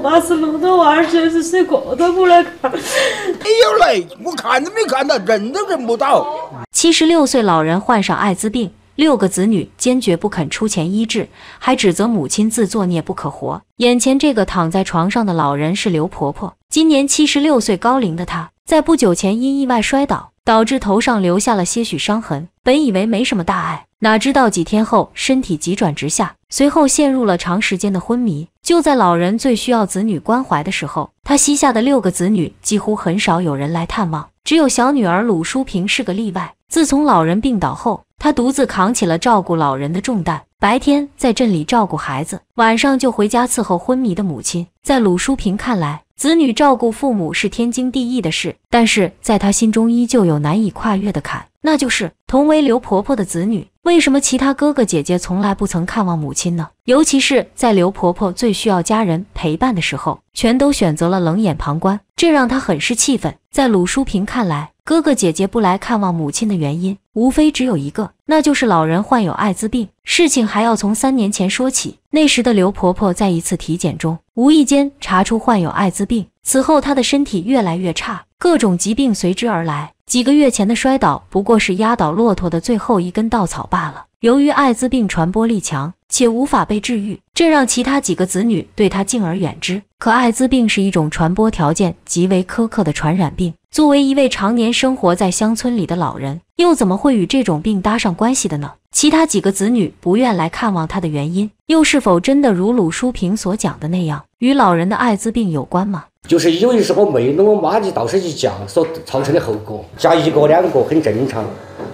八十岁的娃儿真是谁过都不来看。哎呦嘞，我看都没看到，认都认不到。七十六岁老人患上艾滋病。六个子女坚决不肯出钱医治，还指责母亲自作孽不可活。眼前这个躺在床上的老人是刘婆婆，今年七十六岁高龄的她，在不久前因意外摔倒，导致头上留下了些许伤痕。本以为没什么大碍，哪知道几天后身体急转直下，随后陷入了长时间的昏迷。就在老人最需要子女关怀的时候，她膝下的六个子女几乎很少有人来探望，只有小女儿鲁淑萍是个例外。自从老人病倒后，她独自扛起了照顾老人的重担。白天在镇里照顾孩子，晚上就回家伺候昏迷的母亲。在鲁淑平看来，子女照顾父母是天经地义的事，但是在他心中依旧有难以跨越的坎，那就是同为刘婆婆的子女，为什么其他哥哥姐姐从来不曾看望母亲呢？尤其是在刘婆婆最需要家人陪伴的时候，全都选择了冷眼旁观，这让他很是气愤。在鲁淑平看来，哥哥姐姐不来看望母亲的原因，无非只有一个，那就是老人患有艾滋病。事情还要从三年前说起。那时的刘婆婆在一次体检中，无意间查出患有艾滋病。此后，她的身体越来越差，各种疾病随之而来。几个月前的摔倒，不过是压倒骆驼的最后一根稻草罢了。由于艾滋病传播力强且无法被治愈，这让其他几个子女对她敬而远之。可艾滋病是一种传播条件极为苛刻的传染病。作为一位常年生活在乡村里的老人，又怎么会与这种病搭上关系的呢？其他几个子女不愿来看望他的原因，又是否真的如鲁淑平所讲的那样，与老人的艾滋病有关吗？就是因为是我没那我妈，就到处去嫁，所造成的后果。嫁一个两个很正常，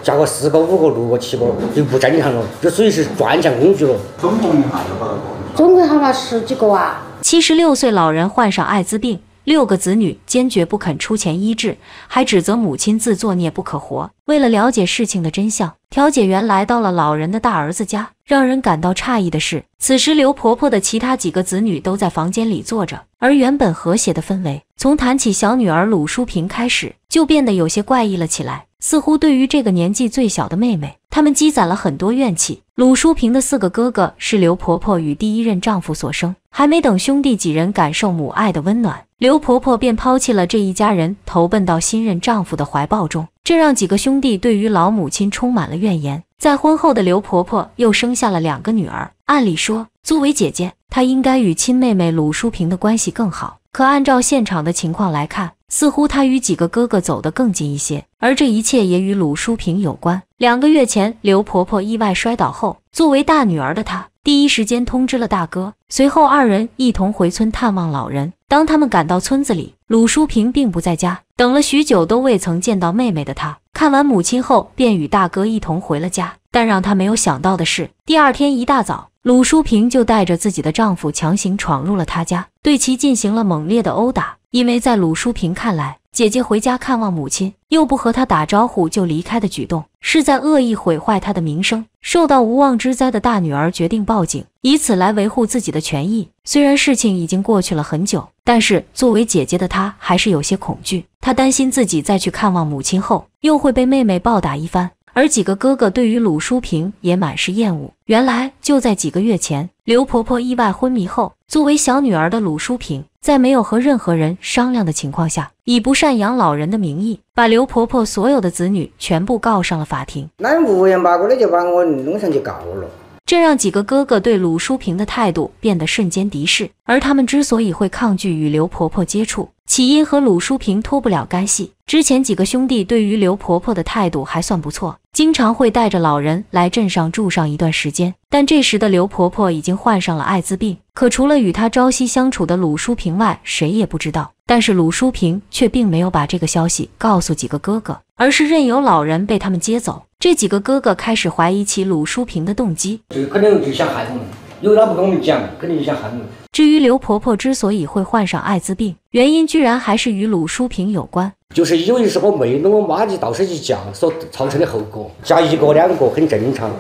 嫁个四个五个六个七个就不正常了，就属于是赚钱工具了。总共一下要把多少？总共一下十几个啊？七十六岁老人患上艾滋病。六个子女坚决不肯出钱医治，还指责母亲自作孽不可活。为了了解事情的真相，调解员来到了老人的大儿子家。让人感到诧异的是，此时刘婆婆的其他几个子女都在房间里坐着，而原本和谐的氛围，从谈起小女儿鲁淑萍开始。就变得有些怪异了起来，似乎对于这个年纪最小的妹妹，他们积攒了很多怨气。鲁淑萍的四个哥哥是刘婆婆与第一任丈夫所生，还没等兄弟几人感受母爱的温暖，刘婆婆便抛弃了这一家人，投奔到新任丈夫的怀抱中，这让几个兄弟对于老母亲充满了怨言。在婚后的刘婆婆又生下了两个女儿，按理说作为姐姐，她应该与亲妹妹鲁淑萍的关系更好，可按照现场的情况来看。似乎他与几个哥哥走得更近一些，而这一切也与鲁淑萍有关。两个月前，刘婆婆意外摔倒后，作为大女儿的她第一时间通知了大哥，随后二人一同回村探望老人。当他们赶到村子里，鲁淑萍并不在家，等了许久都未曾见到妹妹的她，看完母亲后便与大哥一同回了家。但让她没有想到的是，第二天一大早，鲁淑萍就带着自己的丈夫强行闯入了她家，对其进行了猛烈的殴打。因为在鲁淑萍看来，姐姐回家看望母亲又不和她打招呼就离开的举动，是在恶意毁坏她的名声，受到无妄之灾的大女儿决定报警，以此来维护自己的权益。虽然事情已经过去了很久，但是作为姐姐的她还是有些恐惧，她担心自己再去看望母亲后，又会被妹妹暴打一番。而几个哥哥对于鲁淑萍也满是厌恶。原来就在几个月前，刘婆婆意外昏迷后，作为小女儿的鲁淑萍，在没有和任何人商量的情况下，以不赡养老人的名义，把刘婆婆所有的子女全部告上了法庭。那无缘无故的就把我弄上去告了。这让几个哥哥对鲁淑萍的态度变得瞬间敌视，而他们之所以会抗拒与刘婆婆接触，起因和鲁淑萍脱不了干系。之前几个兄弟对于刘婆婆的态度还算不错，经常会带着老人来镇上住上一段时间。但这时的刘婆婆已经患上了艾滋病，可除了与她朝夕相处的鲁淑萍外，谁也不知道。但是鲁淑萍却并没有把这个消息告诉几个哥哥，而是任由老人被他们接走。这几个哥哥开始怀疑起鲁淑萍的动机，就肯定就想害我们，因为他不跟我们讲，肯定就想害我们。至于刘婆婆之所以会患上艾滋病，原因居然还是与鲁淑萍有关，就是因为什么没跟我妈就到处去讲，所造成的后果，嫁一个两个很正常，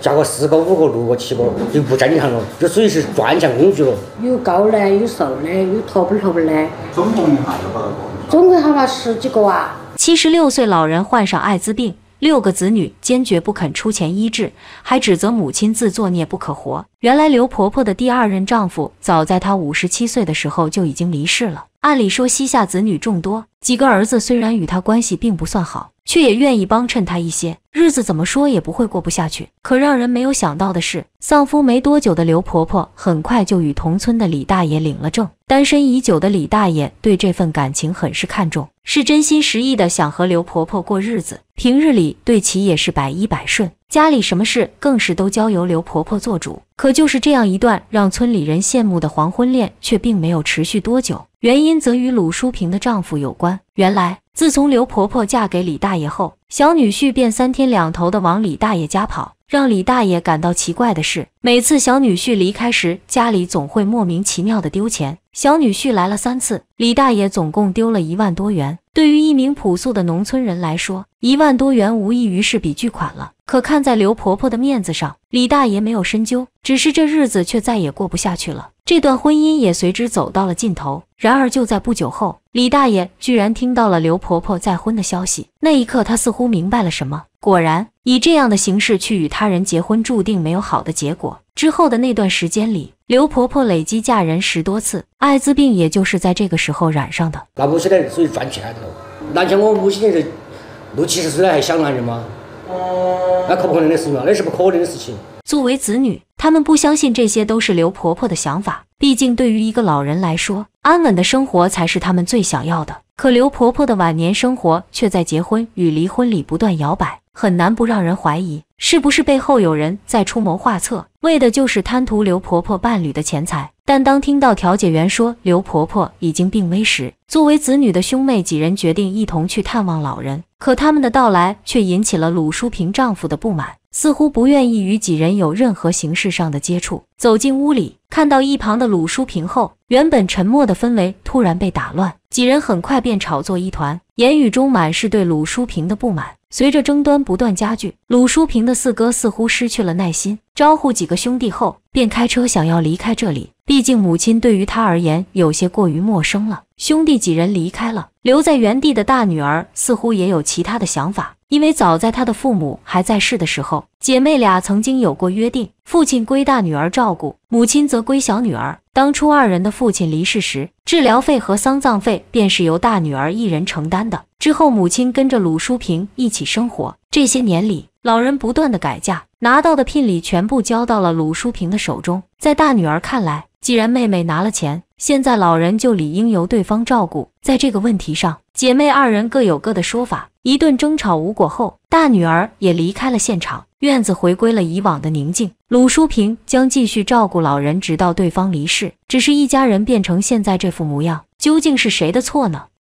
嫁个四个五个六个七个就不正常了，就属于是赚钱工具了。有高的，有瘦的，有驼背驼背的。总共一下有八个，总共好把十几个啊。七十六岁老人患上艾滋病。六个子女坚决不肯出钱医治，还指责母亲自作孽不可活。原来刘婆婆的第二任丈夫，早在她五十七岁的时候就已经离世了。按理说，西夏子女众多，几个儿子虽然与他关系并不算好，却也愿意帮衬他一些，日子怎么说也不会过不下去。可让人没有想到的是，丧夫没多久的刘婆婆，很快就与同村的李大爷领了证。单身已久的李大爷对这份感情很是看重，是真心实意的想和刘婆婆过日子，平日里对其也是百依百顺。家里什么事更是都交由刘婆婆做主。可就是这样一段让村里人羡慕的黄昏恋，却并没有持续多久。原因则与鲁淑萍的丈夫有关。原来，自从刘婆婆嫁给李大爷后，小女婿便三天两头的往李大爷家跑。让李大爷感到奇怪的是，每次小女婿离开时，家里总会莫名其妙的丢钱。小女婿来了三次，李大爷总共丢了一万多元。对于一名朴素的农村人来说，一万多元无异于是笔巨款了。可看在刘婆婆的面子上，李大爷没有深究，只是这日子却再也过不下去了，这段婚姻也随之走到了尽头。然而就在不久后，李大爷居然听到了刘婆婆再婚的消息。那一刻，他似乎明白了什么。果然，以这样的形式去与他人结婚，注定没有好的结果。之后的那段时间里，刘婆婆累计嫁人十多次，艾滋病也就是在这个时候染上的。那不现的，所以赚钱的。那像我母亲年代，六七十岁了还像男人吗？嗯。那可不可能的事情，那是不可能的事情。作为子女，他们不相信这些都是刘婆婆的想法。毕竟，对于一个老人来说，安稳的生活才是他们最想要的。可刘婆婆的晚年生活却在结婚与离婚里不断摇摆。很难不让人怀疑，是不是背后有人在出谋划策，为的就是贪图刘婆婆伴侣的钱财。但当听到调解员说刘婆婆已经病危时，作为子女的兄妹几人决定一同去探望老人。可他们的到来却引起了鲁淑萍丈夫的不满，似乎不愿意与几人有任何形式上的接触。走进屋里，看到一旁的鲁淑萍后，原本沉默的氛围突然被打乱，几人很快便吵作一团，言语中满是对鲁淑萍的不满。随着争端不断加剧，鲁淑萍的四哥似乎失去了耐心，招呼几个兄弟后，便开车想要离开这里。毕竟母亲对于他而言有些过于陌生了。兄弟几人离开了，留在原地的大女儿似乎也有其他的想法，因为早在她的父母还在世的时候。姐妹俩曾经有过约定，父亲归大女儿照顾，母亲则归小女儿。当初二人的父亲离世时，治疗费和丧葬费便是由大女儿一人承担的。之后，母亲跟着鲁淑萍一起生活。这些年里，老人不断的改嫁，拿到的聘礼全部交到了鲁淑萍的手中。在大女儿看来，既然妹妹拿了钱，现在老人就理应由对方照顾，在这个问题上，姐妹二人各有各的说法。一顿争吵无果后，大女儿也离开了现场，院子回归了以往的宁静。鲁淑萍将继续照顾老人，直到对方离世。只是一家人变成现在这副模样，究竟是谁的错呢？